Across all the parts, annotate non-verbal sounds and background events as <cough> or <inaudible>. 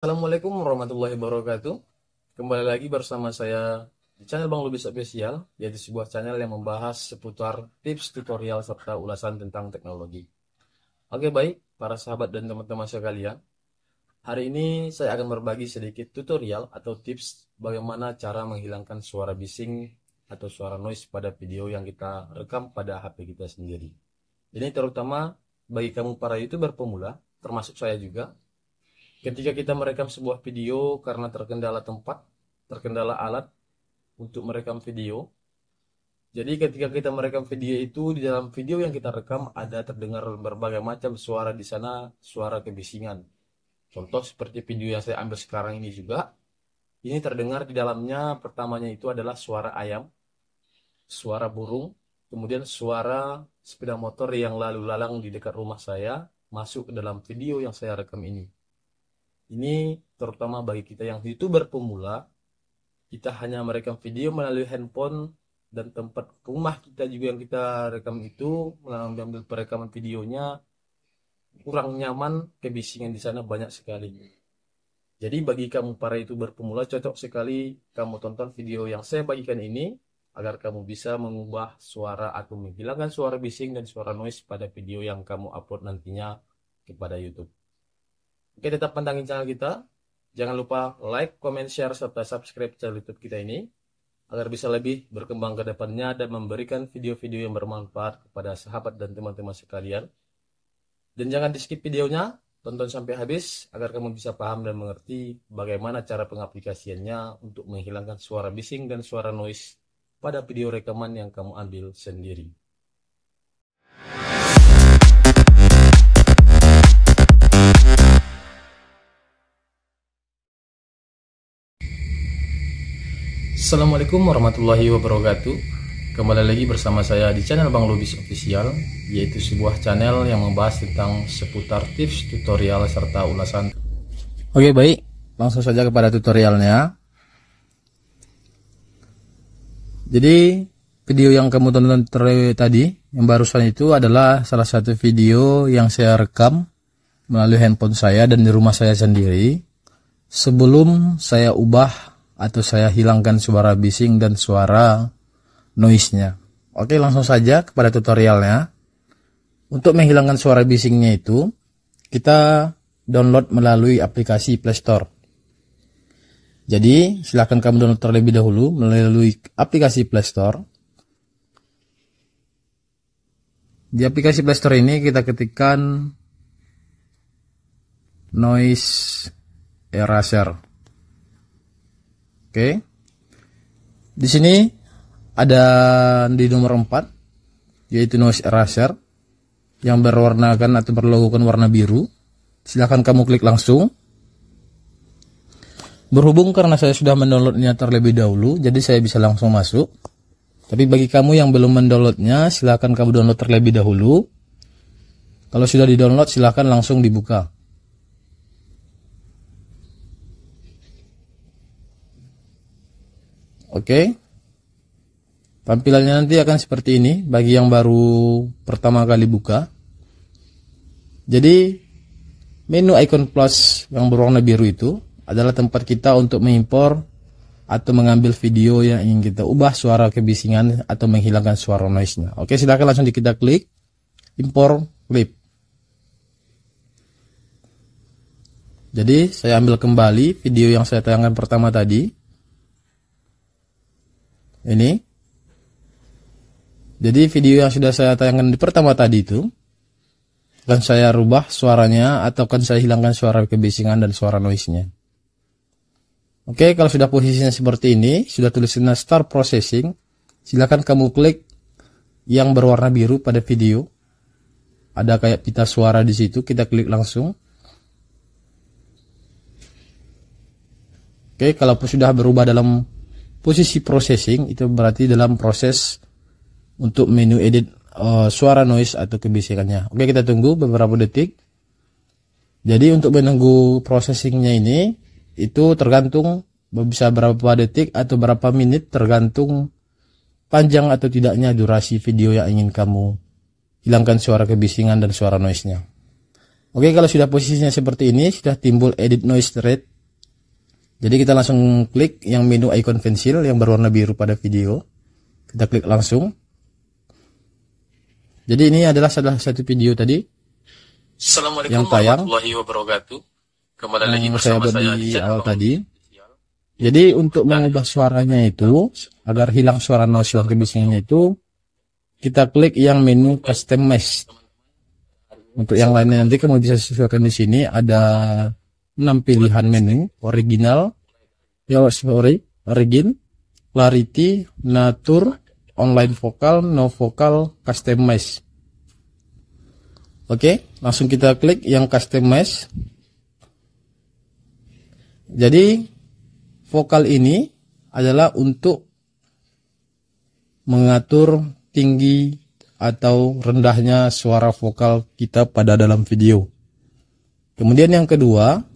Assalamualaikum warahmatullahi wabarakatuh. Kembali lagi bersama saya di channel Bang Lubis Spesial, yaitu sebuah channel yang membahas seputar tips, tutorial, serta ulasan tentang teknologi. Oke baik, para sahabat dan teman-teman sekalian. Hari ini saya akan berbagi sedikit tutorial atau tips bagaimana cara menghilangkan suara bising atau suara noise pada video yang kita rekam pada HP kita sendiri. Ini terutama bagi kamu para youtuber pemula, termasuk saya juga, Ketika kita merekam sebuah video karena terkendala tempat, terkendala alat untuk merekam video. Jadi ketika kita merekam video itu, di dalam video yang kita rekam ada terdengar berbagai macam suara di sana, suara kebisingan. Contoh seperti video yang saya ambil sekarang ini juga. Ini terdengar di dalamnya pertamanya itu adalah suara ayam, suara burung, kemudian suara sepeda motor yang lalu lalang di dekat rumah saya masuk ke dalam video yang saya rekam ini. Ini terutama bagi kita yang youtuber pemula, kita hanya merekam video melalui handphone dan tempat rumah kita juga yang kita rekam itu mengambil perekaman videonya kurang nyaman kebisingan di sana banyak sekali. Jadi bagi kamu para youtuber pemula cocok sekali kamu tonton video yang saya bagikan ini agar kamu bisa mengubah suara atau menghilangkan suara bising dan suara noise pada video yang kamu upload nantinya kepada YouTube. Oke, tetap pantangin channel kita. Jangan lupa like, comment, share, serta subscribe channel YouTube kita ini agar bisa lebih berkembang ke depannya dan memberikan video-video yang bermanfaat kepada sahabat dan teman-teman sekalian. Dan jangan di skip videonya, tonton sampai habis agar kamu bisa paham dan mengerti bagaimana cara pengaplikasiannya untuk menghilangkan suara bising dan suara noise pada video rekaman yang kamu ambil sendiri. Assalamualaikum warahmatullahi wabarakatuh Kembali lagi bersama saya di channel Bang Lubis Official Yaitu sebuah channel yang membahas tentang seputar tips, tutorial, serta ulasan Oke baik, langsung saja kepada tutorialnya Jadi video yang kamu tonton tadi Yang barusan itu adalah salah satu video yang saya rekam Melalui handphone saya dan di rumah saya sendiri Sebelum saya ubah atau saya hilangkan suara bising dan suara noise-nya. Oke, langsung saja kepada tutorialnya. Untuk menghilangkan suara bisingnya itu, kita download melalui aplikasi Play Store. Jadi, silahkan kamu download terlebih dahulu melalui aplikasi Play Store. Di aplikasi Play Store ini kita ketikkan noise eraser. Oke. Di sini ada di nomor 4 yaitu noise Eraser yang berwarnakan atau berlogokan warna biru. Silahkan kamu klik langsung. Berhubung karena saya sudah mendownloadnya terlebih dahulu, jadi saya bisa langsung masuk. Tapi bagi kamu yang belum mendownloadnya, silahkan kamu download terlebih dahulu. Kalau sudah didownload, silahkan langsung dibuka. Oke. Okay? Tampilannya nanti akan seperti ini bagi yang baru pertama kali buka. Jadi menu icon plus yang berwarna biru itu adalah tempat kita untuk mengimpor atau mengambil video yang ingin kita ubah suara kebisingan atau menghilangkan suara noise-nya. Oke, silakan langsung kita klik impor clip. Jadi, saya ambil kembali video yang saya tayangkan pertama tadi. Ini. Jadi video yang sudah saya tayangkan di pertama tadi itu akan saya rubah suaranya atau akan saya hilangkan suara kebisingan dan suara noise-nya. Oke, kalau sudah posisinya seperti ini, sudah tulisnya start processing, silahkan kamu klik yang berwarna biru pada video. Ada kayak pita suara di situ, kita klik langsung. Oke, kalau sudah berubah dalam posisi processing itu berarti dalam proses untuk menu edit uh, suara noise atau kebisikannya. Oke, kita tunggu beberapa detik. Jadi untuk menunggu processingnya ini itu tergantung bisa berapa detik atau berapa menit tergantung panjang atau tidaknya durasi video yang ingin kamu hilangkan suara kebisingan dan suara noise-nya. Oke, kalau sudah posisinya seperti ini, sudah timbul edit noise rate jadi kita langsung klik yang menu icon pensil yang berwarna biru pada video. Kita klik langsung. Jadi ini adalah salah satu video tadi Assalamualaikum yang tayang. warahmatullahi wabarakatuh. Kembali lagi bersama saya, saya di awal tadi. Jadi untuk mengubah suaranya itu agar hilang suara noise dan kebisingannya itu kita klik yang menu customize. Untuk yang lainnya nanti kamu bisa sesuaikan di sini ada 6 pilihan menu, original, ya sorry, origin, clarity, nature, online vokal, no vokal, customize. Oke, langsung kita klik yang customize. Jadi vokal ini adalah untuk mengatur tinggi atau rendahnya suara vokal kita pada dalam video. Kemudian yang kedua,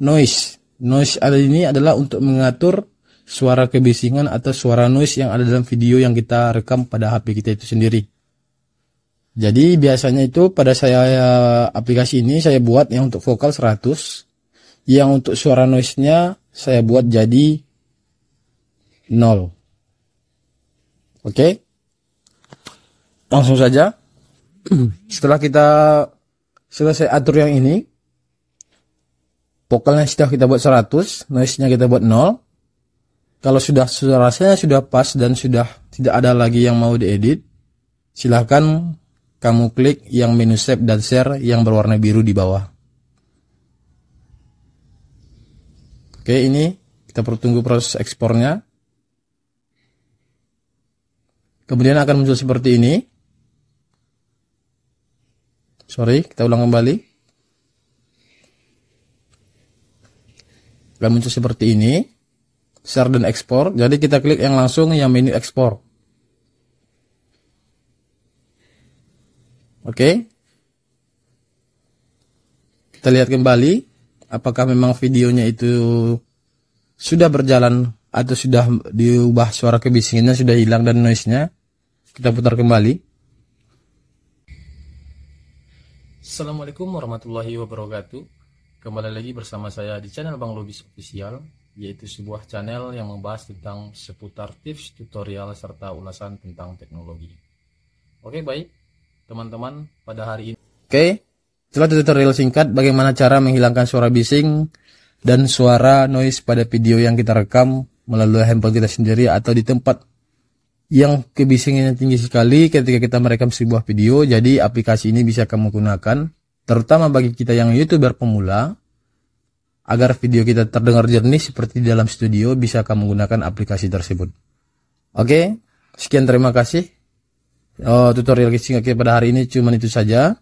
noise. Noise ada ini adalah untuk mengatur suara kebisingan atau suara noise yang ada dalam video yang kita rekam pada HP kita itu sendiri. Jadi biasanya itu pada saya eh, aplikasi ini saya buat yang untuk vokal 100, yang untuk suara noise-nya saya buat jadi 0. Oke? Langsung saja. <clears throat> Setelah kita selesai atur yang ini, vokalnya sudah kita buat 100, noise-nya kita buat 0. Kalau sudah rasanya sudah pas dan sudah tidak ada lagi yang mau diedit, silahkan kamu klik yang menu save dan share yang berwarna biru di bawah. Oke, ini kita perlu tunggu proses ekspornya. Kemudian akan muncul seperti ini. Sorry, kita ulang kembali. Dan muncul seperti ini share dan ekspor jadi kita klik yang langsung yang menu ekspor oke kita lihat kembali apakah memang videonya itu sudah berjalan atau sudah diubah suara kebisingannya sudah hilang dan noise-nya kita putar kembali Assalamualaikum warahmatullahi wabarakatuh Kembali lagi bersama saya di channel Bang Lubis Official, yaitu sebuah channel yang membahas tentang seputar tips, tutorial, serta ulasan tentang teknologi. Oke, baik. Teman-teman, pada hari ini... Oke, setelah tutorial singkat bagaimana cara menghilangkan suara bising dan suara noise pada video yang kita rekam melalui handphone kita sendiri atau di tempat yang kebisingannya tinggi sekali ketika kita merekam sebuah video jadi aplikasi ini bisa kamu gunakan terutama bagi kita yang youtuber pemula, agar video kita terdengar jernih seperti di dalam studio bisa kamu gunakan aplikasi tersebut. Oke, sekian terima kasih. Oh, tutorial kita pada hari ini cuma itu saja.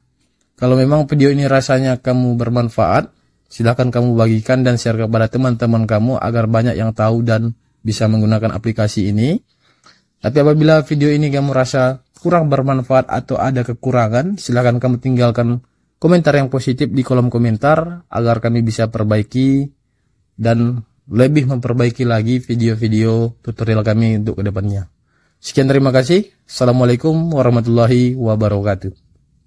Kalau memang video ini rasanya kamu bermanfaat, silahkan kamu bagikan dan share kepada teman-teman kamu agar banyak yang tahu dan bisa menggunakan aplikasi ini. Tapi apabila video ini kamu rasa kurang bermanfaat atau ada kekurangan, silahkan kamu tinggalkan komentar yang positif di kolom komentar agar kami bisa perbaiki dan lebih memperbaiki lagi video-video tutorial kami untuk kedepannya. Sekian terima kasih. Assalamualaikum warahmatullahi wabarakatuh.